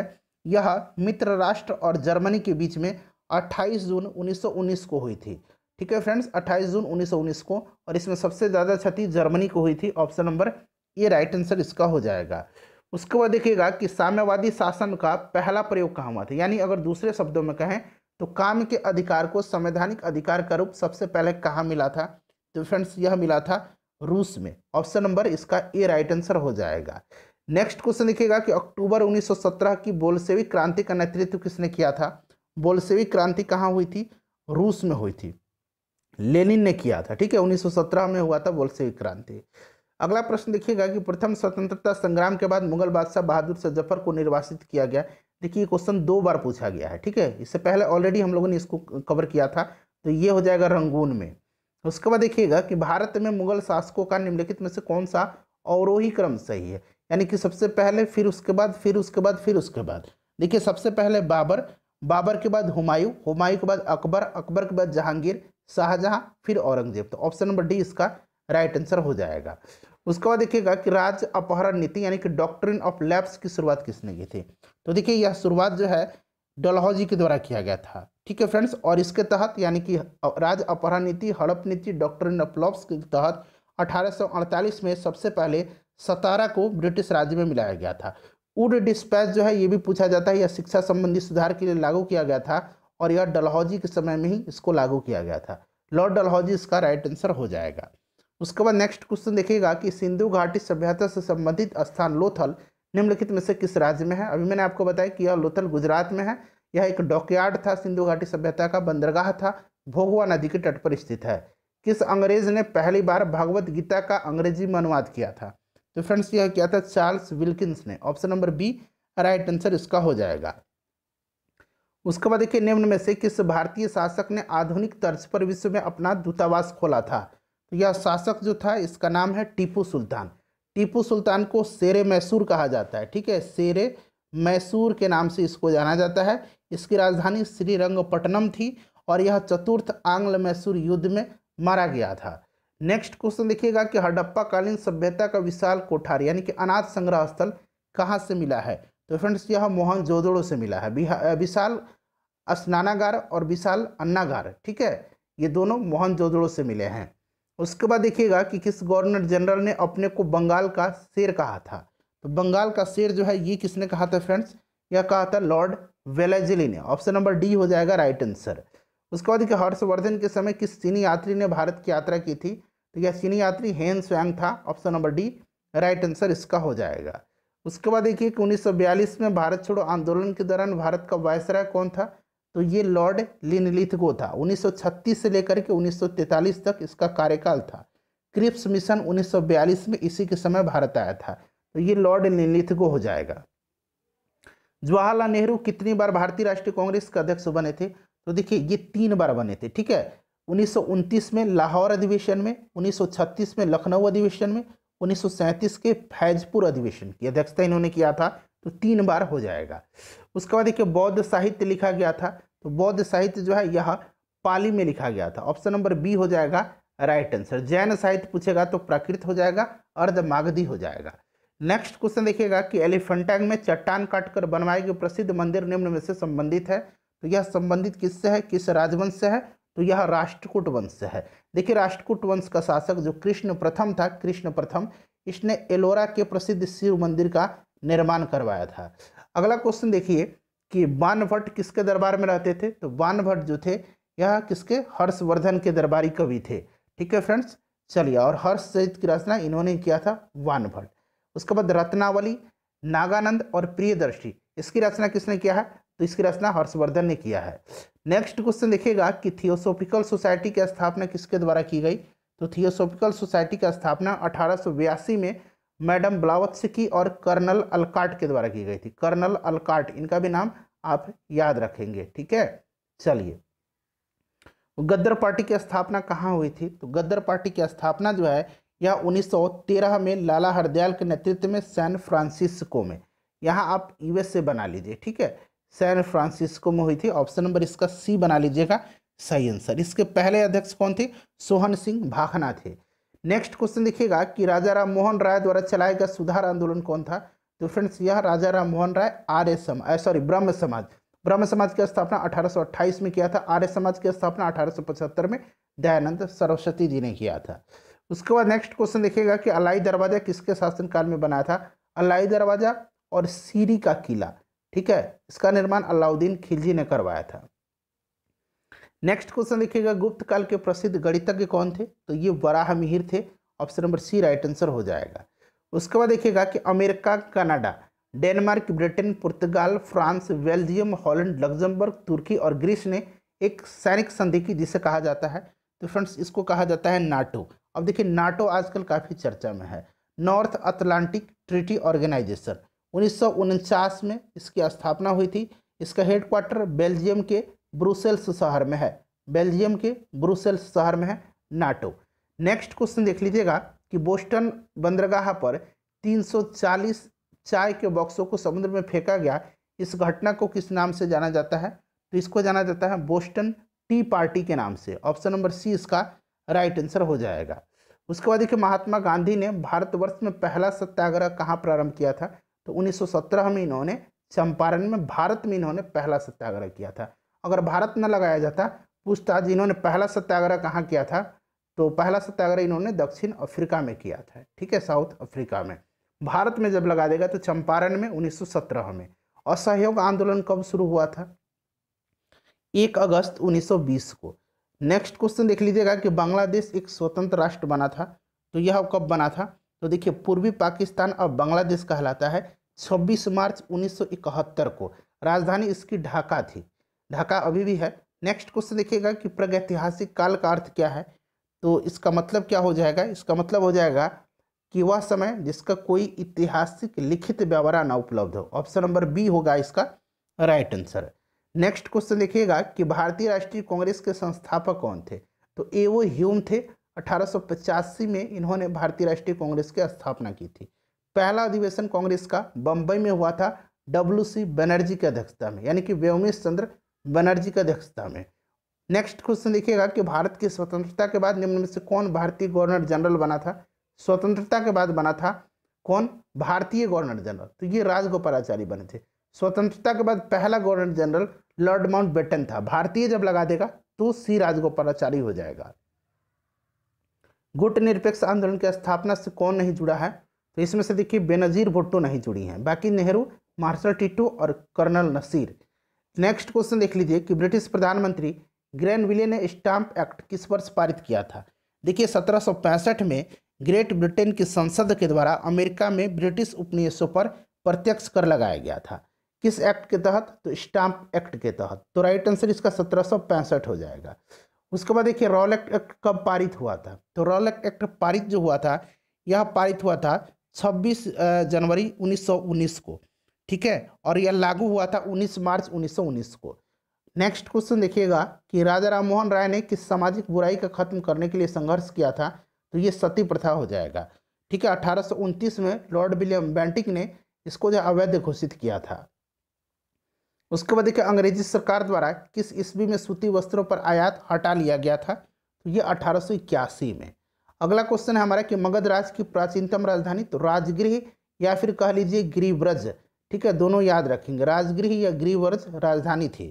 यह मित्र राष्ट्र और जर्मनी के बीच में 28 जून 1919 को हुई थी ठीक है फ्रेंड्स 28 जून 1919 को और इसमें सबसे ज़्यादा क्षति जर्मनी को हुई थी option number A right answer इसका हो जाएगा उसके बाद देखिएगा कि साम्यवादी शासन का पहला प्रयोग कहाँ हुआ था यानी अगर दूसरे शब्दों में कहें तो काम के अधिकार को संवैधानिक अधिकार का रूप सबसे पहले कहाँ मिला था तो फ्रेंड्स यह मिला था रूस में ऑप्शन नंबर इसका ए राइट आंसर हो जाएगा नेक्स्ट क्वेश्चन देखिएगा कि अक्टूबर 1917 की बोलसेवी क्रांति का नेतृत्व किसने किया था बोल्सेविक क्रांति कहाँ हुई थी रूस में हुई थी लेनिन ने किया था ठीक है 1917 में हुआ था बोल्सेविक क्रांति अगला प्रश्न देखिएगा कि प्रथम स्वतंत्रता संग्राम के बाद मुगल बादशाह बहादुर से जफर को निर्वासित किया गया देखिए ये क्वेश्चन दो बार पूछा गया है ठीक है इससे पहले ऑलरेडी हम लोगों ने इसको कवर किया था तो ये हो जाएगा रंगून में उसके बाद देखिएगा कि भारत में मुगल शासकों का निम्नलिखित में से कौन सा अवरोही क्रम सही है यानी कि सबसे पहले फिर उसके बाद फिर उसके बाद फिर उसके बाद देखिए सबसे पहले बाबर बाबर के बाद हुमायूं हुमायूं के बाद अकबर अकबर के बाद जहांगीर शाहजहां फिर औरंगजेब तो ऑप्शन नंबर डी इसका राइट आंसर हो जाएगा उसके बाद देखिएगा कि राज्य अपहरण नीति यानी कि डॉक्ट्रिन ऑफ लैप्स की शुरुआत किसने की थी तो देखिए यह शुरुआत जो है डलहौजी के द्वारा किया गया था ठीक है फ्रेंड्स और इसके तहत यानी कि राज्य अपहरण नीति हड़प नीति डॉक्ट्रिन ऑफ लॉब्स के तहत अठारह में सबसे पहले सतारा को ब्रिटिश राज्य में मिलाया गया था उड डिस्पैच जो है ये भी पूछा जाता है यह शिक्षा संबंधी सुधार के लिए लागू किया गया था और यह डलहौजी के समय में ही इसको लागू किया गया था लॉर्ड डलहौजी इसका राइट आंसर हो जाएगा उसके बाद नेक्स्ट क्वेश्चन देखिएगा कि सिंधु घाटी सभ्यता से संबंधित स्थान लोथल निम्नलिखित में से किस राज्य में है अभी मैंने आपको बताया कि यह लोथल गुजरात में है यह एक डॉकयार्ड था सिंधु घाटी सभ्यता का बंदरगाह था भोगवा नदी के तट पर स्थित है किस अंग्रेज ने पहली बार भगवत गीता का अंग्रेजी में अनुवाद किया था तो फ्रेंड्स यह क्या था चार्ल्स विल्किंस ने option number B right answer इसका हो जाएगा उसके बाद देखिए निम्न में से किस भारतीय शासक ने आधुनिक तर्ज पर विश्व में अपना दूतावास खोला था तो यह शासक जो था इसका नाम है टीपू सुल्तान टीपू सुल्तान को शेर मैसूर कहा जाता है ठीक है शेर मैसूर के नाम से इसको जाना जाता है इसकी राजधानी श्रीरंगपट्टनम थी और यह चतुर्थ आंग्ल मैसूर युद्ध में मारा गया था नेक्स्ट क्वेश्चन देखिएगा कि हड़प्पा कालीन सभ्यता का विशाल कोठार यानी कि अनाथ संग्रह स्थल कहाँ से मिला है तो फ्रेंड्स यह मोहन जोदड़ो से मिला है विशाल स्नानागार और विशाल अन्नागार ठीक है ये दोनों मोहन जोदड़ो से मिले हैं उसके बाद देखिएगा कि किस गवर्नर जनरल ने अपने को बंगाल का शेर कहा था तो बंगाल का शेर जो है ये किसने कहा था फ्रेंड्स यह कहा था लॉर्ड वेलाजिली ने ऑप्शन नंबर डी हो जाएगा राइट आंसर उसके बाद कि हर्षवर्धन के समय किस चीनी यात्री ने भारत की यात्रा की थी तो यह चीनी यात्री हेन स्वयं था option number D right answer इसका हो जाएगा उसके बाद देखिए कि उन्नीस में भारत छोड़ो आंदोलन के दौरान भारत का वायसराय कौन था तो ये लॉर्ड लिनलिथगो था 1936 से लेकर के 1943 तक इसका कार्यकाल था क्रिप्स मिशन 1942 में इसी के समय भारत आया था तो ये लॉर्ड लिनलिथगो हो जाएगा जवाहरलाल नेहरू कितनी बार भारतीय राष्ट्रीय कांग्रेस के अध्यक्ष बने थे तो देखिए ये तीन बार बने थे ठीक है उन्नीस में लाहौर अधिवेशन में उन्नीस में लखनऊ अधिवेशन में उन्नीस के फैजपुर अधिवेशन की अध्यक्षता इन्होंने किया था तो तीन बार हो जाएगा उसके बाद देखिए बौद्ध साहित्य लिखा गया था तो बौद्ध साहित्य जो है यह पाली में लिखा गया था ऑप्शन नंबर बी हो जाएगा राइट आंसर जैन साहित्य पूछेगा तो प्राकृत हो जाएगा अर्धमागधी हो जाएगा नेक्स्ट क्वेश्चन देखिएगा कि एलिफेंटैग में चट्टान काटकर बनवाए गए प्रसिद्ध मंदिर निम्न में से संबंधित है तो यह संबंधित किससे है किस राजवंश से है तो यह राष्ट्रकूट वंश से है देखिए राष्ट्रकूट वंश का शासक जो कृष्ण प्रथम था कृष्ण प्रथम इसने एलोरा के प्रसिद्ध शिव मंदिर का निर्माण करवाया था अगला क्वेश्चन देखिए कि बानभट्ट किसके दरबार में रहते थे तो बानभट्ट जो थे यह किसके हर्षवर्धन के दरबारी कवि थे ठीक है फ्रेंड्स चलिए और हर्ष सहित की रचना इन्होंने किया था वानभट्ट उसके बाद रत्नावली नागानंद और प्रियदर्शी इसकी रचना किसने किया है तो इसकी रचना हर्षवर्धन ने किया है नेक्स्ट क्वेश्चन देखिएगा कि थियोसोफिकल सोसाइटी की स्थापना किसके द्वारा की गई तो थियोसोफिकल सोसाइटी की स्थापना अठारह में मैडम ब्लावत्स की और कर्नल अलकाट के द्वारा की गई थी कर्नल अलकाट इनका भी नाम आप याद रखेंगे ठीक है चलिए गद्दर पार्टी की स्थापना कहाँ हुई थी तो गद्दर पार्टी की स्थापना जो है यह 1913 में लाला हरदयाल के नेतृत्व में सैन फ्रांसिस्को में यहाँ आप यूएसए बना लीजिए ठीक है सैन फ्रांसिस्को में हुई थी ऑप्शन नंबर इसका सी बना लीजिएगा सही आंसर इसके पहले अध्यक्ष कौन थे सोहन सिंह भाखना थे नेक्स्ट क्वेश्चन देखिएगा कि राजा राम मोहन राय द्वारा चलाया गया सुधार आंदोलन कौन था तो फ्रेंड्स यह राजा राम मोहन राय आर्य समाज सॉरी ब्रह्म समाज ब्रह्म समाज की स्थापना 1828 में किया था आर्य समाज की स्थापना 1875 में दयानंद सरस्वती जी ने किया था उसके बाद नेक्स्ट क्वेश्चन देखिएगा कि अलाई दरवाजा किसके शासनकाल में बनाया था अलाई दरवाजा और सीरी का किला ठीक है इसका निर्माण अलाउद्दीन खिलजी ने करवाया था नेक्स्ट क्वेश्चन देखिएगा गुप्त काल के प्रसिद्ध गणितज्ञ कौन थे तो ये वराह मिहिर थे option number C right answer हो जाएगा उसके बाद देखिएगा कि अमेरिका कनाडा डेनमार्क ब्रिटेन पुर्तगाल फ्रांस बेल्जियम हॉलैंड लग्जमबर्ग तुर्की और ग्रीस ने एक सैनिक संधि की जिसे कहा जाता है तो फ्रेंड्स इसको कहा जाता है नाटो अब देखिए नाटो आजकल काफ़ी चर्चा में है नॉर्थ अटलांटिक ट्रिटी ऑर्गेनाइजेशन उन्नीस में इसकी स्थापना हुई थी इसका हेडक्वार्टर बेल्जियम के ब्रुसेल्स शहर में है बेल्जियम के ब्रुसेल्स शहर में है नाटो नेक्स्ट क्वेश्चन देख लीजिएगा कि बोस्टन बंदरगाह पर 340 चाय के बॉक्सों को समुद्र में फेंका गया इस घटना को किस नाम से जाना जाता है तो इसको जाना जाता है बोस्टन टी पार्टी के नाम से ऑप्शन नंबर सी इसका राइट आंसर हो जाएगा उसके बाद देखिए महात्मा गांधी ने भारतवर्ष में पहला सत्याग्रह कहाँ प्रारंभ किया था तो 1917 में इन्होंने चंपारण में भारत में इन्होंने पहला सत्याग्रह किया था अगर भारत न लगाया जाता पूछताछ इन्होंने पहला सत्याग्रह कहाँ किया था तो पहला सत्याग्रह इन्होंने दक्षिण अफ्रीका में किया था ठीक है साउथ अफ्रीका में भारत में जब लगा देगा तो चंपारण में उन्नीस में असहयोग आंदोलन कब शुरू हुआ था एक अगस्त 1920 को नेक्स्ट क्वेश्चन देख लीजिएगा कि बांग्लादेश एक स्वतंत्र राष्ट्र बना था तो यह कब बना था तो देखिए पूर्वी पाकिस्तान और बांग्लादेश कहलाता है 26 मार्च 1971 को राजधानी इसकी ढाका थी ढाका अभी भी है नेक्स्ट क्वेश्चन देखिएगा कि प्रगैतिहासिक काल का अर्थ क्या है तो इसका मतलब क्या हो जाएगा इसका मतलब हो जाएगा कि वह समय जिसका कोई ऐतिहासिक लिखित ब्यौरा ना उपलब्ध हो ऑप्शन नंबर बी होगा इसका राइट आंसर नेक्स्ट क्वेश्चन देखिएगा कि भारतीय राष्ट्रीय कांग्रेस के संस्थापक कौन थे तो ए वो ह्यूम थे अठारह में इन्होंने भारतीय राष्ट्रीय कांग्रेस की स्थापना की थी पहला अधिवेशन कांग्रेस का बम्बई में हुआ था डब्ल्यू सी बनर्जी की अध्यक्षता में यानी कि व्योमेश चंद्र बनर्जी की अध्यक्षता में नेक्स्ट क्वेश्चन देखिएगा कि भारत की स्वतंत्रता के बाद निम्न में से कौन भारतीय गवर्नर जनरल बना था स्वतंत्रता के बाद बना था कौन भारतीय गवर्नर जनरल तो ये राजगोपालाचारी बने थे स्वतंत्रता के बाद पहला governor general lord Mountbatten था भारतीय जब लगा देगा तो सी राजगोपालाचारी हो जाएगा गुट निरपेक्ष आंदोलन की स्थापना से कौन नहीं जुड़ा है तो इसमें से देखिए बेनज़ीर भुट्टो नहीं जुड़ी हैं बाकी नेहरू मार्शल टिटू और कर्नल नसीर नेक्स्ट क्वेश्चन देख लीजिए कि ब्रिटिश प्रधानमंत्री विले ने स्टाम्प एक्ट किस वर्ष पारित किया था देखिए सत्रह में ग्रेट ब्रिटेन की संसद के द्वारा अमेरिका में ब्रिटिश उपनिवेशों पर प्रत्यक्ष कर लगाया गया था किस एक्ट के तहत तो स्टाम्प एक्ट के तहत तो राइट आंसर इसका सत्रह हो जाएगा उसके बाद देखिए रॉयल एक्ट कब पारित हुआ था तो रॉयल एक्ट एक्ट पारित जो हुआ था यह पारित हुआ था 26 जनवरी 1919 को ठीक है और यह लागू हुआ था 19 मार्च 1919 को नेक्स्ट क्वेश्चन देखिएगा कि राजा राममोहन राय ने किस सामाजिक बुराई का खत्म करने के लिए संघर्ष किया था तो ये सती प्रथा हो जाएगा ठीक है अठारह में लॉर्ड विलियम बैंटिक ने इसको जो अवैध घोषित किया था उसके बाद देखिए अंग्रेजी सरकार द्वारा किस ईस्वी में सूती वस्त्रों पर आयात हटा लिया गया था तो ये अठारह में अगला क्वेश्चन है हमारा कि मगध राज की प्राचीनतम राजधानी तो राजगृह या फिर कह लीजिए गिरिव्रज ठीक है दोनों याद रखेंगे राजगृह या गिरिव्रज राजधानी थी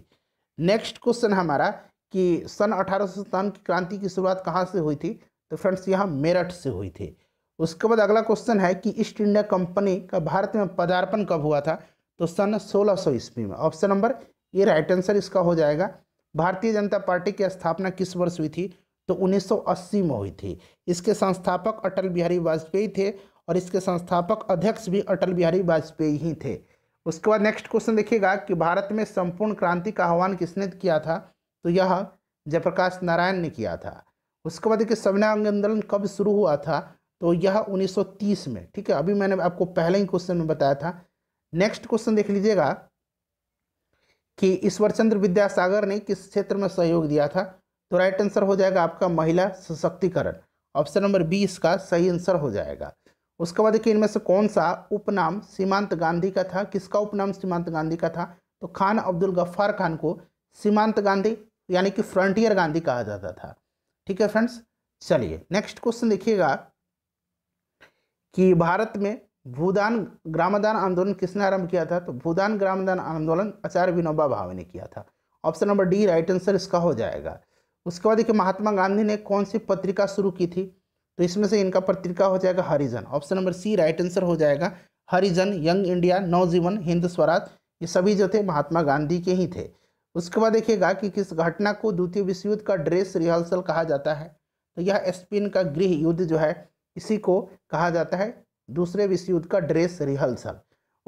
नेक्स्ट क्वेश्चन हमारा कि सन अठारह की क्रांति की शुरुआत कहाँ से हुई थी तो फ्रेंड्स यहाँ मेरठ से हुई थी उसके बाद अगला क्वेश्चन है कि ईस्ट इंडिया कंपनी का भारत में पदार्पण कब हुआ था तो सन 1600 सौ ईस्वी में option number A right answer इसका हो जाएगा भारतीय जनता पार्टी की स्थापना किस वर्ष हुई थी तो 1980 में हुई थी इसके संस्थापक अटल बिहारी वाजपेयी थे और इसके संस्थापक अध्यक्ष भी अटल बिहारी वाजपेयी ही थे उसके बाद नेक्स्ट क्वेश्चन देखिएगा कि भारत में संपूर्ण क्रांति का आह्वान किसने किया था तो यह जयप्रकाश नारायण ने किया था उसके बाद देखिए सविनय आंदोलन कब शुरू हुआ था तो यह 1930 में ठीक है अभी मैंने आपको पहले ही क्वेश्चन में बताया था नेक्स्ट क्वेश्चन देख लीजिएगा कि ईश्वर चंद्र विद्यासागर ने किस क्षेत्र में सहयोग दिया था तो राइट आंसर हो जाएगा आपका महिला सशक्तिकरण ऑप्शन नंबर बी इसका सही आंसर हो जाएगा उसके बाद देखिए इनमें से कौन सा उपनाम सीमांत गांधी का था किसका उपनाम सीमांत गांधी का था तो खान अब्दुल गफ्फार खान को सीमांत गांधी यानी कि फ्रंटियर गांधी कहा जाता था ठीक है फ्रेंड्स चलिए नेक्स्ट क्वेश्चन देखिएगा कि भारत में भूदान ग्रामदान आंदोलन किसने आरंभ किया था तो भूदान ग्रामदान आंदोलन आचार्य विनोबा भावे ने किया था option number D right answer इसका हो जाएगा उसके बाद देखिए महात्मा गांधी ने कौन सी पत्रिका शुरू की थी तो इसमें से इनका पत्रिका हो जाएगा Harijan option number C right answer हो जाएगा हरिजन यंग इंडिया नवजीवन हिंद स्वराज ये सभी जो थे महात्मा गांधी के ही थे उसके बाद देखिएगा कि किस घटना को द्वितीय विश्व युद्ध का ड्रेस रिहर्सल कहा जाता है तो यह स्पेन का गृह युद्ध जो है इसी को कहा जाता है दूसरे विश्व युद्ध का ड्रेस रिहर्सल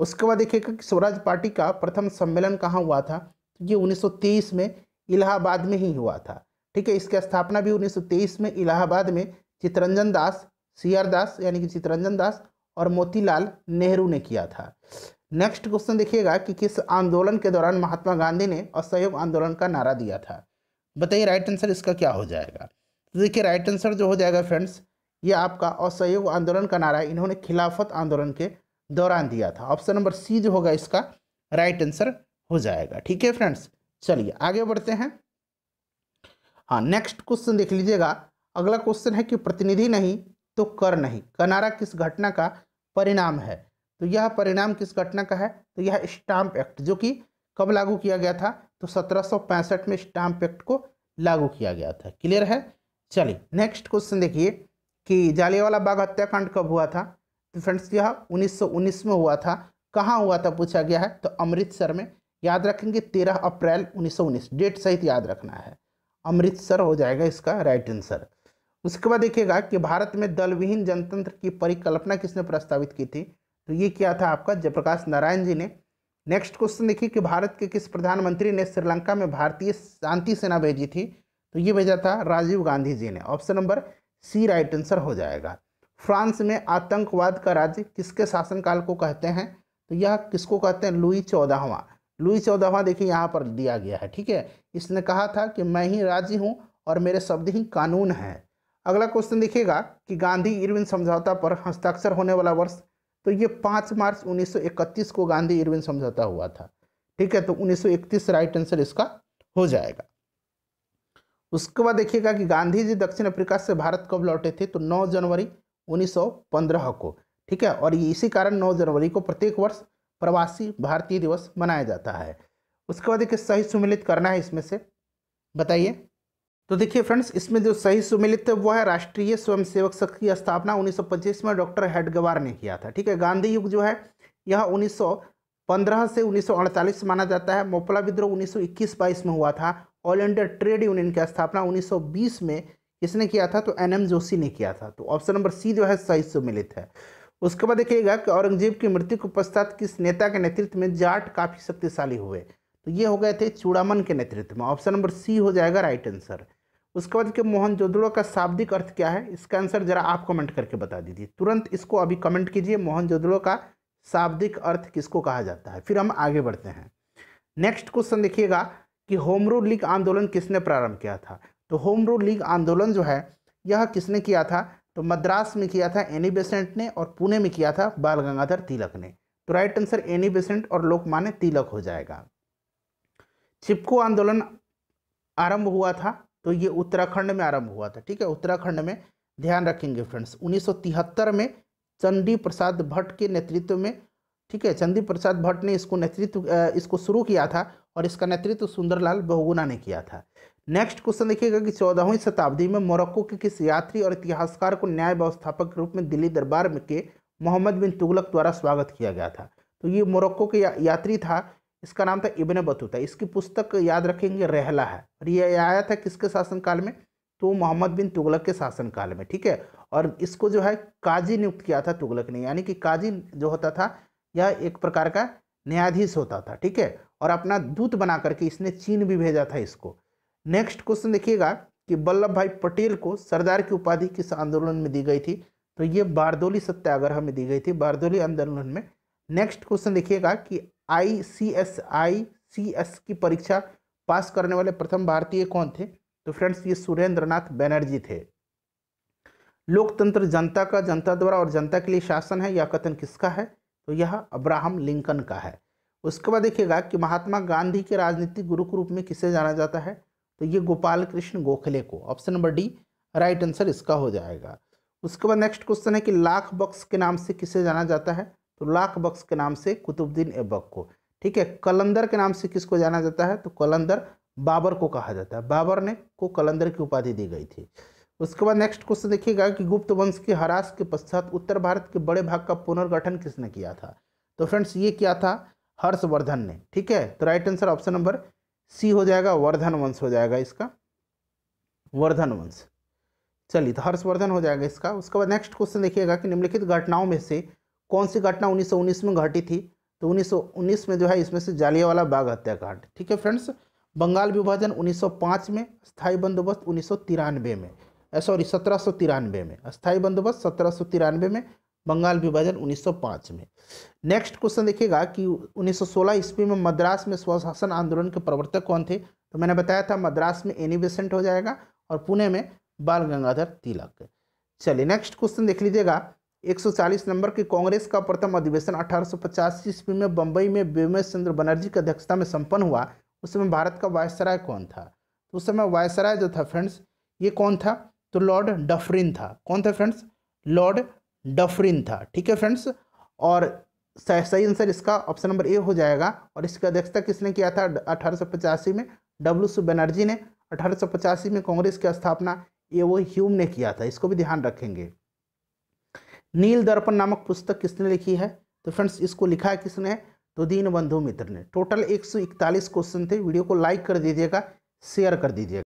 उसके बाद देखिएगा कि स्वराज पार्टी का प्रथम सम्मेलन कहाँ हुआ था तो ये उन्नीस में इलाहाबाद में ही हुआ था ठीक है इसकी स्थापना भी उन्नीस में इलाहाबाद में चित्रंजन दास सी आर दास यानी कि चितरंजन दास और मोतीलाल नेहरू ने किया था नेक्स्ट क्वेश्चन देखिएगा कि किस आंदोलन के दौरान महात्मा गांधी ने असहयोग आंदोलन का नारा दिया था बताइए राइट आंसर इसका क्या हो जाएगा तो देखिए राइट आंसर जो हो जाएगा फ्रेंड्स ये आपका असहयोग आंदोलन का नारा इन्होंने खिलाफत आंदोलन के दौरान दिया था ऑप्शन नंबर सी जो होगा इसका राइट आंसर हो जाएगा ठीक है फ्रेंड्स चलिए आगे बढ़ते हैं हाँ नेक्स्ट क्वेश्चन देख लीजिएगा अगला क्वेश्चन है कि प्रतिनिधि नहीं तो कर नहीं कनारा किस घटना का परिणाम है तो यह परिणाम किस घटना का है तो यह स्टाम्प एक्ट जो कि कब लागू किया गया था तो सत्रह में स्टाम्प एक्ट को लागू किया गया था क्लियर है चलिए नेक्स्ट क्वेश्चन देखिए कि जालियावाला बाग हत्याकांड कब हुआ था तो फ्रेंड्स यह 1919 में हुआ था कहाँ हुआ था पूछा गया है तो अमृतसर में याद रखेंगे 13 अप्रैल 1919 डेट सहित याद रखना है अमृतसर हो जाएगा इसका राइट आंसर उसके बाद देखिएगा कि भारत में दलविहीन जनतंत्र की परिकल्पना किसने प्रस्तावित की थी तो ये क्या था आपका जयप्रकाश नारायण जी ने नेक्स्ट क्वेश्चन देखिए कि भारत के किस प्रधानमंत्री ने श्रीलंका में भारतीय शांति सेना भेजी थी तो ये भेजा था राजीव गांधी जी ने option number C right answer हो जाएगा फ्रांस में आतंकवाद का राज्य किसके शासनकाल को कहते हैं तो यह किसको कहते हैं लुई चौदहवा लुई चौदहवा देखिए यहाँ पर दिया गया है ठीक है इसने कहा था कि मैं ही राज्य हूँ और मेरे शब्द ही कानून हैं अगला क्वेश्चन देखिएगा कि गांधी इरविन समझौता पर हस्ताक्षर होने वाला वर्ष तो ये पाँच मार्च 1931 को गांधी इरविन समझौता हुआ था ठीक है तो 1931 राइट आंसर इसका हो जाएगा उसके बाद देखिएगा कि गांधी जी दक्षिण अफ्रीका से भारत कब लौटे थे तो 9 जनवरी 1915 को ठीक है और इसी कारण 9 जनवरी को प्रत्येक वर्ष प्रवासी भारतीय दिवस मनाया जाता है उसके बाद देखिए सही सुमिलित करना है इसमें से बताइए तो देखिए फ्रेंड्स इसमें जो सही सुमिलित है वो है राष्ट्रीय स्वयंसेवक संघ की स्थापना उन्नीस में डॉक्टर हेडगवार ने किया था ठीक है गांधी युग जो है यह उन्नीस पंद्रह से 1948 माना जाता है मोपला विद्रोह 1921 सौ में हुआ था ऑल इंडिया ट्रेड यूनियन की स्थापना 1920 में किसने किया था तो एन एम जोशी ने किया था तो ऑप्शन नंबर सी जो है सही सम्मिलित है उसके बाद देखिएगा कि औरंगजेब की मृत्यु के पश्चात किस नेता के नेतृत्व में जाट काफ़ी शक्तिशाली हुए तो ये हो गए थे चूड़ामन के नेतृत्व में ऑप्शन नंबर सी हो जाएगा राइट आंसर उसके बाद के मोहन जोदड़ो का शाब्दिक अर्थ क्या है इसका आंसर जरा आप कमेंट करके बता दीजिए तुरंत इसको अभी कमेंट कीजिए मोहन जोदड़ो का शाब्दिक अर्थ किसको कहा जाता है फिर हम आगे बढ़ते हैं नेक्स्ट क्वेश्चन देखिएगा कि होम रूल लीग आंदोलन किसने प्रारंभ किया था तो होम रूल लीग आंदोलन जो है यह किसने किया था तो मद्रास में किया था एनी बेसेंट ने और पुणे में किया था बाल गंगाधर तिलक ने तो राइट आंसर एनी बेसेंट और लोकमान्य तिलक हो जाएगा चिपको आंदोलन आरंभ हुआ था तो ये उत्तराखंड में आरंभ हुआ था ठीक है उत्तराखंड में ध्यान रखेंगे फ्रेंड्स उन्नीस में चंडी प्रसाद भट्ट के नेतृत्व में ठीक है चंदी प्रसाद भट्ट ने इसको नेतृत्व इसको शुरू किया था और इसका नेतृत्व सुंदरलाल बहुगुना ने किया था नेक्स्ट क्वेश्चन देखिएगा कि चौदहवीं शताब्दी में मोरक्को के किस यात्री और इतिहासकार को न्याय व्यवस्थापक के रूप में दिल्ली दरबार में के मोहम्मद बिन तुगलक द्वारा स्वागत किया गया था तो ये मोरक्को के या, यात्री था इसका नाम था इबन बतूता इसकी पुस्तक याद रखेंगे रहला है और ये आया था किसके शासनकाल में तो मोहम्मद बिन तुगलक के शासनकाल में ठीक है और इसको जो है काजी नियुक्त किया था तुगलक ने यानी कि काजी जो होता था यह एक प्रकार का न्यायाधीश होता था ठीक है और अपना दूत बना करके इसने चीन भी भेजा था इसको नेक्स्ट क्वेश्चन देखिएगा कि वल्लभ भाई पटेल को सरदार की उपाधि किस आंदोलन में दी गई थी तो ये बारदोली सत्याग्रह में दी गई थी बारदोली आंदोलन में नेक्स्ट क्वेश्चन देखिएगा कि आई सी की परीक्षा पास करने वाले प्रथम भारतीय कौन थे तो फ्रेंड्स ये सुरेंद्र बनर्जी थे लोकतंत्र जनता का जनता द्वारा और जनता के लिए शासन है यह कथन किसका है तो यह अब्राहम लिंकन का है उसके बाद देखिएगा कि महात्मा गांधी के राजनीतिक गुरु के रूप में किसे जाना जाता है तो ये गोपाल कृष्ण गोखले को option number D right answer इसका हो जाएगा उसके बाद नेक्स्ट क्वेश्चन है कि लाख बक्स के नाम से किसे जाना जाता है तो लाख बक्स के नाम से कुतुबुद्दीन ऐबक को ठीक है कलंदर के नाम से किसको जाना जाता है तो कलंदर बाबर को कहा जाता है बाबर ने को कलंदर की उपाधि दी गई थी उसके बाद नेक्स्ट क्वेश्चन देखिएगा कि गुप्त वंश के हरास के पश्चात उत्तर भारत के बड़े भाग का पुनर्गठन किसने किया था तो फ्रेंड्स ये क्या था हर्षवर्धन ने ठीक है तो right answer option number C हो जाएगा वर्धन वंश हो जाएगा इसका वर्धन वंश चलिए तो हर्षवर्धन हो जाएगा इसका उसके बाद नेक्स्ट क्वेश्चन देखिएगा कि निम्नलिखित घटनाओं में से कौन सी घटना 1919 में घटी थी तो 1919 में जो है इसमें से जालियावाला बाग हत्याकांड ठीक है फ्रेंड्स बंगाल विभाजन 1905 में स्थायी बंदोबस्त उन्नीस में सॉरी सत्रह सौ तिरानवे में अस्थायी बंदोबस्त सत्रह सौ तिरानवे में बंगाल विभाजन 1905 में नेक्स्ट क्वेश्चन देखिएगा कि 1916 ईस्वी में मद्रास में स्वशासन आंदोलन के प्रवर्तक कौन थे तो मैंने बताया था मद्रास में एनी बेसेंट हो जाएगा और पुणे में बाल गंगाधर तिलक चलिए नेक्स्ट क्वेश्चन देख लीजिएगा 140 नंबर के कांग्रेस का प्रथम अधिवेशन अठारह ईस्वी में बम्बई में विमेश चंद्र बनर्जी की अध्यक्षता में संपन्न हुआ उस समय भारत का वायसराय कौन था तो उस समय वायसराय जो था फ्रेंड्स ये कौन था तो लॉर्ड डफरिन था कौन था फ्रेंड्स लॉर्ड डफरिन था ठीक है फ्रेंड्स और सही आंसर इसका ऑप्शन नंबर ए हो जाएगा और इसका अध्यक्षता किसने किया था अठारह में डब्ल्यू सू बनर्जी ने अठारह में कांग्रेस की स्थापना ये वो ह्यूम ने किया था इसको भी ध्यान रखेंगे नील दर्पण नामक पुस्तक किसने लिखी है तो फ्रेंड्स इसको लिखा है किसने तो बंधु मित्र ने टोटल 141 क्वेश्चन थे वीडियो को लाइक कर दीजिएगा शेयर कर दीजिएगा